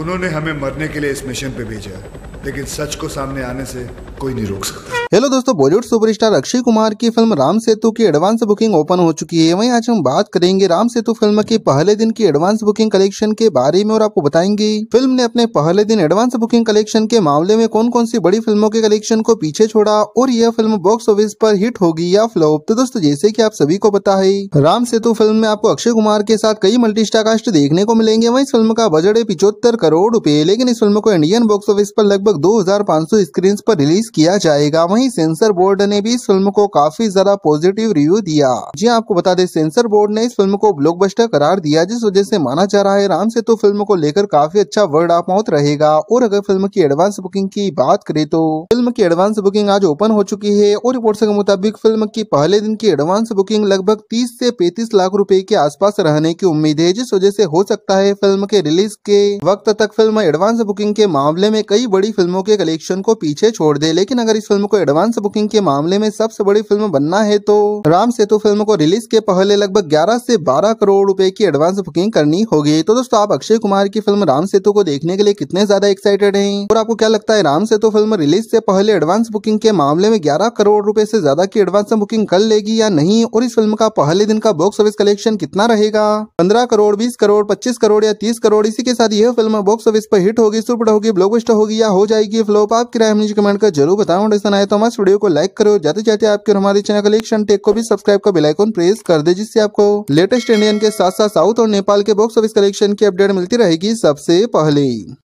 उन्होंने हमें मरने के लिए इस मिशन पे भेजा लेकिन सच को सामने आने से कोई नहीं रोक सकता हेलो दोस्तों बॉलीवुड सुपरस्टार अक्षय कुमार की फिल्म राम सेतु की एडवांस बुकिंग ओपन हो चुकी है वहीं आज हम बात करेंगे राम सेतु फिल्म के पहले दिन की एडवांस बुकिंग कलेक्शन के बारे में और आपको बताएंगे फिल्म ने अपने पहले दिन एडवांस बुकिंग कलेक्शन के मामले में कौन कौन सी बड़ी फिल्मों के कलेक्शन को पीछे छोड़ा और यह फिल्म बॉक्स ऑफिस आरोप हिट होगी या फ्लॉप तो दोस्तों जैसे की आप सभी को पता है राम सेतु फिल्म में आपको अक्षय कुमार के साथ कई मल्टी स्टारकास्ट देखने को मिलेंगे वही फिल्म का बजट है पिछहत्तर करोड़ रूपए लेकिन इस फिल्म को इंडियन बॉक्स ऑफिस आरोप लगभग दो हजार स्क्रीन आरोप रिलीज किया जाएगा वहीं सेंसर बोर्ड ने भी इस फिल्म को काफी ज्यादा पॉजिटिव रिव्यू दिया जी हाँ, आपको बता दें सेंसर बोर्ड ने इस फिल्म को ब्लॉकबस्टर करार दिया जिस वजह से माना जा रहा है राम सेतु तो फिल्म को लेकर काफी अच्छा वर्ड ऑफ माउथ रहेगा और अगर फिल्म की एडवांस बुकिंग की बात करें तो फिल्म की एडवांस बुकिंग आज ओपन हो चुकी है और रिपोर्ट के मुताबिक फिल्म की पहले दिन की एडवांस बुकिंग लगभग तीस ऐसी पैतीस लाख रूपए के आस रहने की उम्मीद है जिस वजह ऐसी हो सकता है फिल्म के रिलीज के वक्त तक फिल्म एडवांस बुकिंग के मामले में कई बड़ी फिल्मों के कलेक्शन को पीछे छोड़ दे लेकिन अगर इस फिल्म को एडवांस बुकिंग के मामले में सबसे बड़ी फिल्म बनना है तो राम सेतु फिल्म को रिलीज के पहले लगभग ग्यारह से बारह करोड़ रूपए की एडवांस बुकिंग करनी होगी तो दोस्तों आप अक्षय कुमार की फिल्म राम सेतु को देखने के लिए कितने ज्यादा एक्साइटेड है और आपको क्या लगता है राम सेतु फिल्म रिलीज से पहले एडवांस बुकिंग के मामले में ग्यारह करोड़ रूपए ऐसी ज्यादा की एडवांस बुकिंग कर लेगी या नहीं और इस फिल्म का पहले दिन का बॉक्स ऑफिस कलेक्शन कितना रहेगा पंद्रह करोड़ बीस करोड़ पच्चीस करोड़ या तीस करोड़ इसी के साथ यह फिल्म बॉक्स ऑफिस पर हिट होगी सुपर होगी ब्लॉकबस्टर होगी या हो जाएगी फ्लॉप आप किराए कमेंट कर जरूर जरूर बताओ डिसन आए तो हमारे वीडियो को लाइक करो जाते जाते आपके और हमारे चैनल कलेक्शन टेक को भी सब्सक्राइब का बेलाइकॉन प्रेस कर दे जिससे आपको लेटेस्ट इंडियन के साथ साथ साउथ और नेपाल के बॉक्स ऑफिस कलेक्शन की अपडेट मिलती रहेगी सबसे पहले